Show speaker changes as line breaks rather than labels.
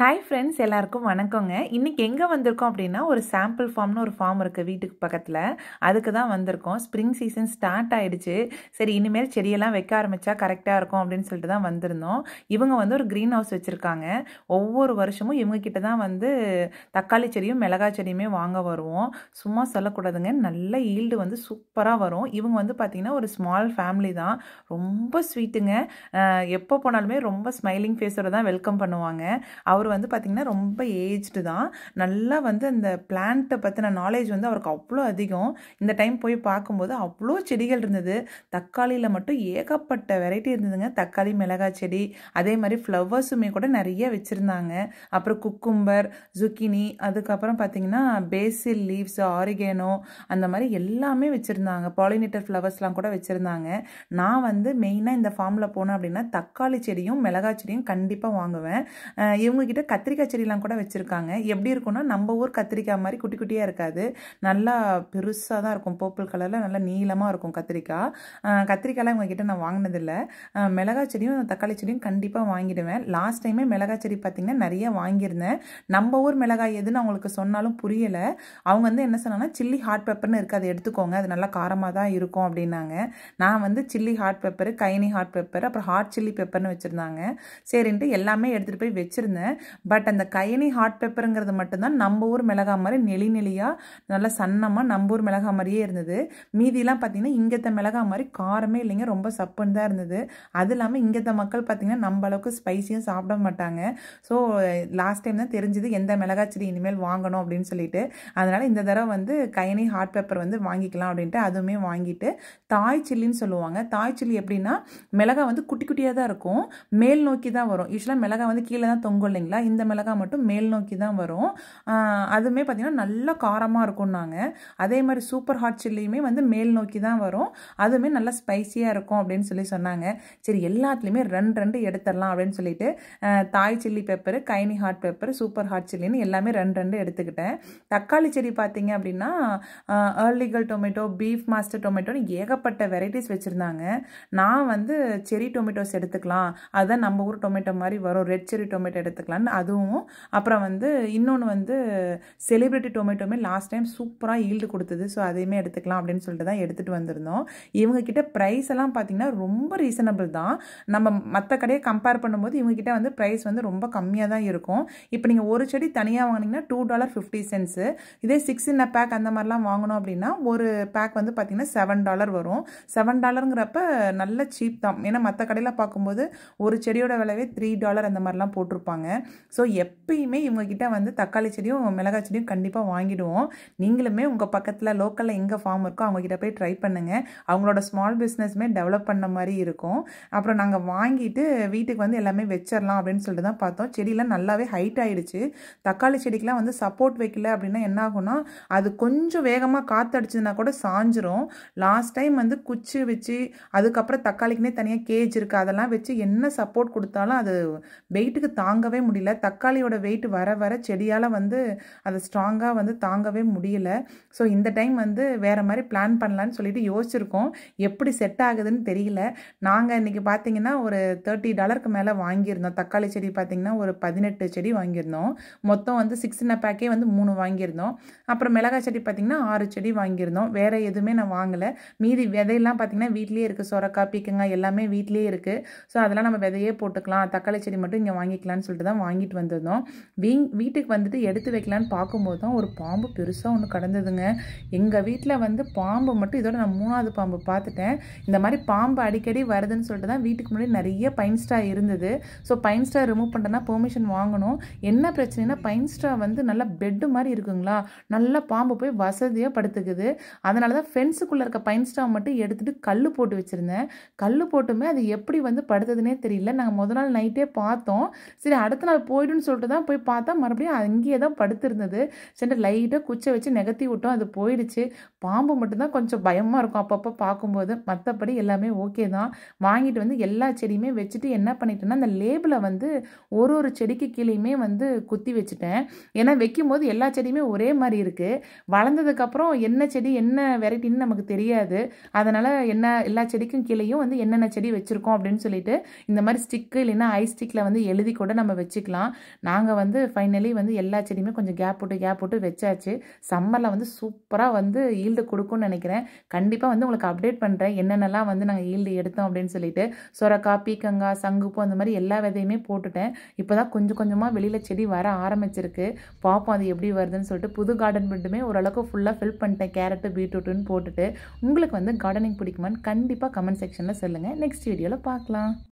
hi friends எல்லாருக்கும் வணக்கங்க இன்றைக்கி எங்கே வந்திருக்கோம் அப்படின்னா ஒரு சாம்பிள் ஃபார்ம்னு ஒரு ஃபார்ம் இருக்குது வீட்டுக்கு பக்கத்தில் அதுக்கு தான் வந்திருக்கோம் ஸ்ப்ரிங் சீசன் ஸ்டார்ட் ஆகிடுச்சு சரி இனிமேல் செடியெல்லாம் வைக்க ஆரம்பித்தா கரெக்டாக இருக்கும் அப்படின்னு சொல்லிட்டு தான் வந்திருந்தோம் இவங்க வந்து ஒரு க்ரீன் ஹவுஸ் வச்சுருக்காங்க ஒவ்வொரு வருஷமும் இவங்கக்கிட்ட தான் வந்து தக்காளி செடியும் மிளகாய் செடியுமே வாங்க வருவோம் சும்மா சொல்லக்கூடாதுங்க நல்ல ஈல்டு வந்து சூப்பராக வரும் இவங்க வந்து பார்த்திங்கன்னா ஒரு ஸ்மால் ஃபேமிலி தான் ரொம்ப ஸ்வீட்டுங்க எப்போ போனாலுமே ரொம்ப ஸ்மைலிங் ஃபேஸோடு தான் வெல்கம் பண்ணுவாங்க அவர் அவர் வந்து பார்த்திங்கன்னா ரொம்ப ஏஜ்டு தான் நல்லா வந்து அந்த பிளான்ட்டை பற்றின நாலேஜ் வந்து அவருக்கு அவ்வளோ அதிகம் இந்த டைம் போய் பார்க்கும்போது அவ்வளோ செடிகள் இருந்தது தக்காளியில் மட்டும் ஏகப்பட்ட வெரைட்டி இருந்ததுங்க தக்காளி மிளகாய் செடி அதே மாதிரி ஃப்ளவர்ஸுமே கூட நிறைய வச்சுருந்தாங்க அப்புறம் குக்கும்பர் ஜுக்கினி அதுக்கப்புறம் பார்த்தீங்கன்னா பேசில் லீவ்ஸ் ஆரிகேனோ அந்த மாதிரி எல்லாமே வச்சுருந்தாங்க பாலினேட்டர் ஃப்ளவர்ஸ்லாம் கூட வச்சுருந்தாங்க நான் வந்து மெயினாக இந்த ஃபார்மில் போனேன் அப்படின்னா தக்காளி செடியும் மிளகாய் செடியும் கண்டிப்பாக வாங்குவேன் இவங்ககிட்ட வந்துட்டு கத்திரிக்காய் செடியெலாம் கூட வச்சுருக்காங்க எப்படி இருக்கும்னா நம்ம ஊர் கத்திரிக்காய் மாதிரி குட்டி குட்டியாக இருக்காது நல்லா பெருசாக தான் இருக்கும் பர்பிள் கலரில் நல்லா நீளமாக இருக்கும் கத்திரிக்காய் கத்திரிக்காயெலாம் இவங்ககிட்ட நான் வாங்கினதில்லை மிளகாய் செடியும் தக்காளி செடியும் கண்டிப்பாக வாங்கிடுவேன் லாஸ்ட் டைமே மிளகாய் செடி பார்த்திங்கன்னா நிறைய வாங்கியிருந்தேன் நம்ம ஊர் மிளகாய் எதுன்னு அவங்களுக்கு சொன்னாலும் புரியலை அவங்க வந்து என்ன சொன்னாங்கன்னா சில்லி ஹாட் பெப்பர்னு இருக்குது அதை எடுத்துக்கோங்க அது நல்லா காரமாக தான் இருக்கும் அப்படின்னாங்க நான் வந்து chilli hot pepper cayenne hot pepper அப்புறம் ஹாட் சில்லி பெப்பர்னு வச்சுருந்தாங்க சரின்ட்டு எல்லாமே எடுத்துகிட்டு போய் வச்சுருந்தேன் பட் அந்த கயனி ஹாட் பெப்பருங்கிறது மட்டும்தான் நம்ம ஊர் மிளகா மாதிரி நெளி நெளியாக நல்லா சன்னமாக நம்ம ஊர் மிளகா மாதிரியே இருந்தது மீதியெலாம் பார்த்திங்கன்னா இங்கத்த மிளகா மாதிரி காரமே இல்லைங்க ரொம்ப சப்புன்னு தான் இருந்தது அது இல்லாமல் இங்கத்த மக்கள் பார்த்திங்கன்னா நம்ம அளவுக்கு ஸ்பைஸியும் சாப்பிட மாட்டாங்க ஸோ லாஸ்ட் டைம் தான் தெரிஞ்சது எந்த மிளகா செடி இனிமேல் வாங்கணும் அப்படின்னு சொல்லிட்டு அதனால் இந்த தடவை வந்து கயனி ஹாட் பெப்பர் வந்து வாங்கிக்கலாம் அப்படின்ட்டு அதுவுமே வாங்கிட்டு தாய் சில்லின்னு சொல்லுவாங்க தாய் சில்லி எப்படின்னா மிளகா வந்து குட்டி குட்டியாக தான் இருக்கும் மேல் நோக்கி தான் வரும் யூஸ்வலாக மிளகா வந்து கீழே தான் தொங்கும் பார்த்தீங்களா இந்த மிளகாய் மட்டும் மேல் நோக்கி தான் வரும் அதுவுமே பார்த்தீங்கன்னா நல்லா காரமாக இருக்கும்னாங்க அதே மாதிரி சூப்பர் ஹாட் சில்லியுமே வந்து மேல் நோக்கி தான் வரும் அதுவுமே நல்லா ஸ்பைசியாக இருக்கும் அப்படின்னு சொல்லி சொன்னாங்க சரி எல்லாத்துலேயுமே ரெண்டு ரெண்டு எடுத்துடலாம் அப்படின்னு சொல்லிட்டு Thai chilli pepper cayenne hot pepper super hot சில்லின்னு எல்லாமே ரெண்டு ரெண்டு எடுத்துக்கிட்டேன் தக்காளி செடி பார்த்தீங்க அப்படின்னா ஏர்லிகல் டொமேட்டோ பீஃப் மாஸ்டர் டொமேட்டோன்னு ஏகப்பட்ட வெரைட்டிஸ் வச்சுருந்தாங்க நான் வந்து செரி டொமேட்டோஸ் எடுத்துக்கலாம் அதுதான் நம்ம ஊர் டொமேட்டோ மாதிரி வரும் ரெட் செரி டொமேட்டோ எடுத்துக்கலாம் ஒன் அதுவும் அப்புறம் வந்து இன்னொன்று வந்து செலிப்ரிட்டி டொமேட்டோமே லாஸ்ட் டைம் சூப்பராக ஈல்டு கொடுத்தது ஸோ அதையுமே எடுத்துக்கலாம் அப்படின்னு சொல்லிட்டு தான் எடுத்துகிட்டு வந்திருந்தோம் இவங்கக்கிட்ட ப்ரைஸ் எல்லாம் பார்த்தீங்கன்னா ரொம்ப ரீசனபிள் தான் நம்ம மற்ற கடையை கம்பேர் பண்ணும்போது இவங்கக்கிட்ட வந்து ப்ரைஸ் வந்து ரொம்ப கம்மியாக தான் இருக்கும் இப்போ நீங்கள் ஒரு செடி தனியாக வாங்கினீங்கன்னா டூ டாலர் ஃபிஃப்டி சென்ஸு இதே சிக்ஸ் இன் அ பேக் அந்த மாதிரிலாம் வாங்கணும் அப்படின்னா ஒரு பேக் வந்து பார்த்திங்கன்னா செவன் டாலர் வரும் செவன் டாலருங்கிறப்ப நல்ல சீப் தான் ஏன்னா மற்ற கடையில் பார்க்கும்போது ஒரு செடியோட விலைவே த்ரீ டாலர் அந்த மாதிரிலாம் போட்டிருப்பாங்க ஸோ எப்பயுமே இவங்கக்கிட்ட வந்து தக்காளி செடியும் மிளகாய் செடியும் கண்டிப்பாக வாங்கிடுவோம் நீங்களுமே உங்கள் பக்கத்தில் லோக்கலில் எங்கே ஃபார்ம் இருக்கோ அவங்கக்கிட்ட போய் ட்ரை பண்ணுங்கள் அவங்களோட ஸ்மால் பிஸ்னஸ்மே டெவலப் பண்ண மாதிரி இருக்கும் அப்புறம் நாங்கள் வாங்கிட்டு வீட்டுக்கு வந்து எல்லாமே வச்சிடலாம் அப்படின்னு சொல்லிட்டு தான் பார்த்தோம் செடியெலாம் நல்லாவே ஹைட் ஆகிடுச்சு தக்காளி செடிக்கெலாம் வந்து சப்போர்ட் வைக்கல அப்படின்னா என்ன ஆகும்னா அது கொஞ்சம் வேகமாக காற்றடிச்சதுன்னா கூட சாஞ்சிரும் லாஸ்ட் டைம் வந்து குச்சி வச்சு அதுக்கப்புறம் தக்காளிக்குனே தனியாக கேஜ் இருக்குது அதெல்லாம் வச்சு என்ன சப்போர்ட் கொடுத்தாலும் அது வெயிட்டுக்கு தாங்கவே முடியும் முடியல தக்காளியோட வெயிட் வர வர செடியால் வந்து அதை ஸ்ட்ராங்காக வந்து தாங்கவே முடியல ஸோ இந்த டைம் வந்து வேறு மாதிரி பிளான் பண்ணலான்னு சொல்லிட்டு யோசிச்சிருக்கோம் எப்படி செட் ஆகுதுன்னு தெரியல நாங்கள் இன்றைக்கி பார்த்தீங்கன்னா ஒரு தேர்ட்டி டாலருக்கு மேலே வாங்கியிருந்தோம் தக்காளி செடி பார்த்திங்கன்னா ஒரு பதினெட்டு செடி வாங்கியிருந்தோம் மொத்தம் வந்து சிக்ஸ் இன் பேக்கே வந்து மூணு வாங்கியிருந்தோம் அப்புறம் மிளகாய் செடி பார்த்திங்கன்னா ஆறு செடி வாங்கியிருந்தோம் வேறு எதுவுமே நான் வாங்கலை மீதி விதையெல்லாம் பார்த்திங்கன்னா வீட்லேயே இருக்குது சொரக்காய் பீக்கங்காய் எல்லாமே வீட்லேயே இருக்குது ஸோ அதெல்லாம் நம்ம விதையே போட்டுக்கலாம் தக்காளி செடி மட்டும் இங்கே வாங்கிக்கலாம்னு சொல்லிட்டு தான் வாங்கிட்டு வந்திருந்தோம் வீங் வீட்டுக்கு வந்துட்டு எடுத்து வைக்கலான்னு பார்க்கும்போது தான் ஒரு பாம்பு பெருசாக ஒன்று கடந்ததுங்க எங்கள் வீட்டில் வந்து பாம்பு மட்டும் இதோட நான் மூணாவது பாம்பு பார்த்துட்டேன் இந்த மாதிரி பாம்பு அடிக்கடி வருதுன்னு சொல்லிட்டு தான் வீட்டுக்கு முன்னாடி நிறைய பைன் ஸ்டா இருந்தது ஸோ பைன் ஸ்டா ரிமூவ் பண்ணுறேன்னா பெர்மிஷன் வாங்கணும் என்ன பிரச்சனைனா பைன் ஸ்டா வந்து நல்லா பெட்டு மாதிரி இருக்குங்களா நல்லா பாம்பு போய் வசதியாக படுத்துக்குது அதனால தான் ஃபென்ஸுக்குள்ளே இருக்க பைன் ஸ்டா மட்டும் எடுத்துகிட்டு கல் போட்டு வச்சுருந்தேன் கல் போட்டுமே அது எப்படி வந்து படுத்ததுன்னே தெரியல நாங்கள் முதல் நாள் நைட்டே பார்த்தோம் சரி அடுத்த நாள் அது போய்டுன்னு சொல்லிட்டு தான் போய் பார்த்தா மறுபடியும் அங்கேயே தான் படுத்திருந்தது சென்று லைட்டாக குச்சை வச்சு நெகத்தி விட்டோம் அது போயிடுச்சு பாம்பு மட்டும்தான் கொஞ்சம் பயமாக இருக்கும் அப்பப்போ பார்க்கும்போது மற்றபடி எல்லாமே ஓகே தான் வாங்கிட்டு வந்து எல்லா செடியுமே வச்சுட்டு என்ன பண்ணிட்டேன்னா அந்த லேபிளை வந்து ஒரு ஒரு செடிக்கு கீழேயுமே வந்து குத்தி வச்சுட்டேன் ஏன்னா வைக்கும்போது எல்லா செடியுமே ஒரே மாதிரி இருக்குது வளர்ந்ததுக்கப்புறம் என்ன செடி என்ன வெரைட்டின்னு நமக்கு தெரியாது அதனால் என்ன எல்லா செடிக்கும் கீழேயும் வந்து என்னென்ன செடி வச்சுருக்கோம் அப்படின்னு சொல்லிட்டு இந்த மாதிரி ஸ்டிக்கு இல்லைன்னா ஐஸ் ஸ்டிக்கில் வந்து எழுதி கூட நம்ம வச்சுக்கலாம் வச்சுக்கலாம் நாங்கள் வந்து ஃபைனலி வந்து எல்லா செடியுமே கொஞ்சம் கேப் போட்டு கேப் போட்டு வச்சாச்சு சம்மரில் வந்து சூப்பராக வந்து ஈல்டு கொடுக்கும்னு நினைக்கிறேன் கண்டிப்பாக வந்து உங்களுக்கு அப்டேட் பண்ணுறேன் என்னென்னலாம் வந்து நாங்கள் ஈல்டு எடுத்தோம் அப்படின்னு சொல்லிட்டு சுரக்காய் பீக்கங்காய் சங்குப்பூ அந்த மாதிரி எல்லா விதையுமே போட்டுட்டேன் இப்போ தான் கொஞ்சம் கொஞ்சமாக வெளியில் செடி வர ஆரம்பிச்சிருக்கு பார்ப்போம் அது எப்படி வருதுன்னு சொல்லிட்டு புது கார்டன் பெட்டுமே ஓரளவுக்கு ஃபுல்லாக ஃபில் பண்ணிட்டேன் கேரட்டு பீட்ரூட்டுன்னு போட்டுட்டு உங்களுக்கு வந்து கார்டனிங் பிடிக்குமான்னு கண்டிப்பாக கமெண்ட் செக்ஷனில் சொல்லுங்கள் நெக்ஸ்ட் வீடியோவில் பார்க்கலாம்